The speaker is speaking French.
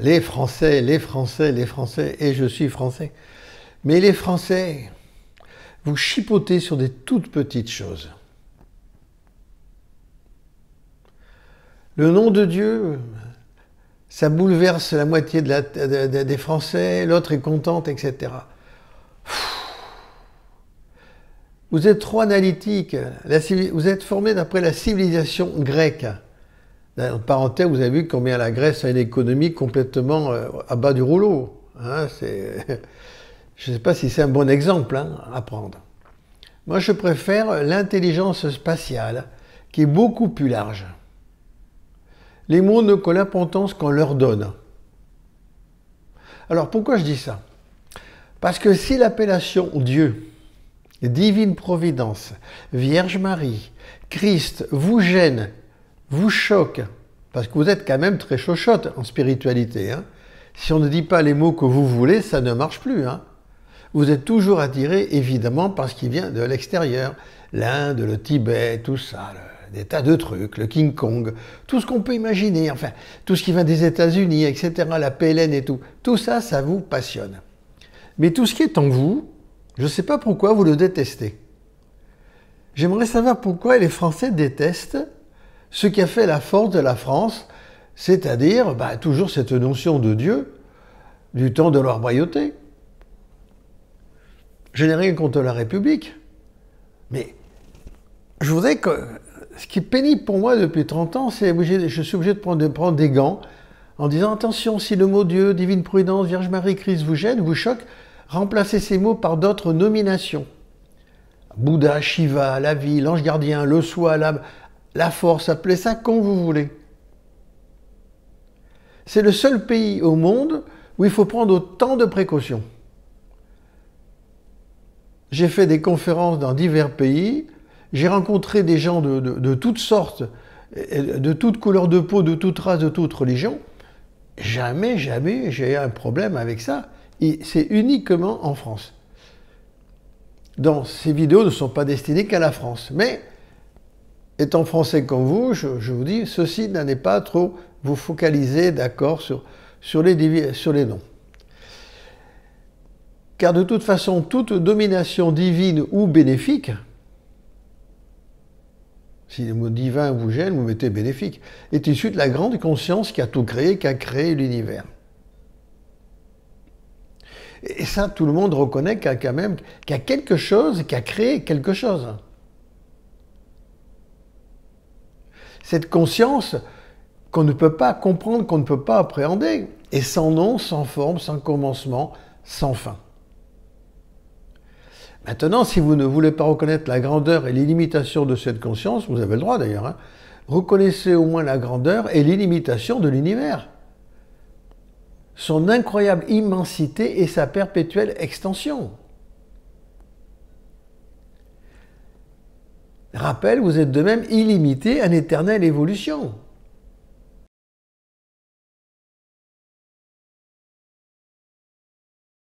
les Français, les Français, les Français, et je suis Français. Mais les Français, vous chipotez sur des toutes petites choses. Le nom de Dieu, ça bouleverse la moitié des Français, l'autre est contente, etc. Vous êtes trop analytique, vous êtes formé d'après la civilisation grecque. Ben, en parenthèse, vous avez vu combien la Grèce a une économie complètement euh, à bas du rouleau. Hein, je ne sais pas si c'est un bon exemple hein, à prendre. Moi, je préfère l'intelligence spatiale, qui est beaucoup plus large. Les mots ne autant l'importance qu'on leur donne. Alors, pourquoi je dis ça Parce que si l'appellation Dieu, Divine Providence, Vierge Marie, Christ vous gêne vous choque, parce que vous êtes quand même très chochotte en spiritualité, hein. si on ne dit pas les mots que vous voulez, ça ne marche plus. Hein. Vous êtes toujours attiré, évidemment, par ce qui vient de l'extérieur. L'Inde, le Tibet, tout ça, des tas de trucs, le King Kong, tout ce qu'on peut imaginer, enfin, tout ce qui vient des États-Unis, etc., la PLN et tout. Tout ça, ça vous passionne. Mais tout ce qui est en vous, je ne sais pas pourquoi vous le détestez. J'aimerais savoir pourquoi les Français détestent ce qui a fait la force de la France, c'est-à-dire bah, toujours cette notion de Dieu du temps de leur royauté. Je n'ai rien contre la République, mais je voudrais que ce qui est pénible pour moi depuis 30 ans, c'est que je suis obligé de prendre, de prendre, des gants en disant attention, si le mot Dieu, divine prudence, Vierge Marie, Christ vous gêne, vous choque, remplacez ces mots par d'autres nominations. Bouddha, Shiva, la vie, l'ange gardien, le soi, l'âme la force, appelez ça comme vous voulez. C'est le seul pays au monde où il faut prendre autant de précautions. J'ai fait des conférences dans divers pays, j'ai rencontré des gens de, toutes sortes, de toutes couleurs de peau, de toutes races, de toutes religions. Jamais, jamais j'ai eu un problème avec ça. C'est uniquement en France. Dans ces vidéos ne sont pas destinées qu'à la France, mais étant français comme vous, je, vous dis, ceci est pas trop vous focaliser, d'accord, sur, les, noms. Car de toute façon, toute domination divine ou bénéfique, si le mot divin vous gêne, vous mettez bénéfique, est issue de la grande conscience qui a tout créé, qui a créé l'univers. Et ça, tout le monde reconnaît qu'il y a quand même qu'il y a quelque chose qui a créé quelque chose. cette conscience qu'on ne peut pas comprendre, qu'on ne peut pas appréhender, est sans nom, sans forme, sans commencement, sans fin. Maintenant, si vous ne voulez pas reconnaître la grandeur et l'illimitation de cette conscience, vous avez le droit d'ailleurs, hein, reconnaissez au moins la grandeur et l'illimitation de l'univers, son incroyable immensité et sa perpétuelle extension. Rappel, vous êtes de même illimité en éternelle évolution.